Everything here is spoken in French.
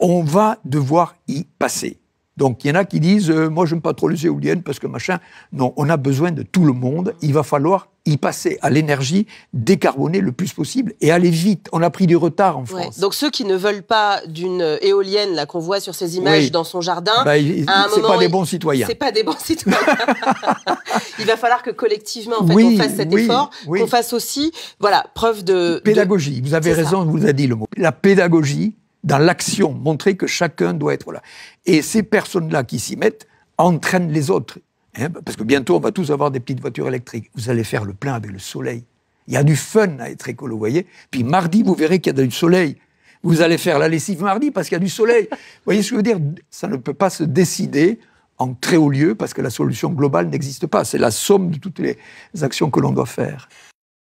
on va devoir y passer. Donc il y en a qui disent euh, moi je n'aime pas trop les éoliennes parce que machin. Non, on a besoin de tout le monde. Il va falloir y passer à l'énergie décarbonée le plus possible et aller vite. On a pris du retard en France. Donc ceux qui ne veulent pas d'une éolienne là qu'on voit sur ces images dans son jardin, bah, c'est pas des bons citoyens. C'est pas des bons citoyens. il va falloir que collectivement on fasse cet effort, qu'on fasse aussi voilà preuve de pédagogie. Vous avez raison, on vous a dit le mot. La pédagogie dans l'action, montrer que chacun doit être là. Et ces personnes-là qui s'y mettent entraînent les autres. Hein, parce que bientôt, on va tous avoir des petites voitures électriques. Vous allez faire le plein avec le soleil. Il y a du fun à être écolo, vous voyez. Puis mardi, vous verrez qu'il y a du soleil. Vous allez faire la lessive mardi parce qu'il y a du soleil. vous voyez ce que je veux dire Ça ne peut pas se décider en très haut lieu parce que la solution globale n'existe pas. C'est la somme de toutes les actions que l'on doit faire.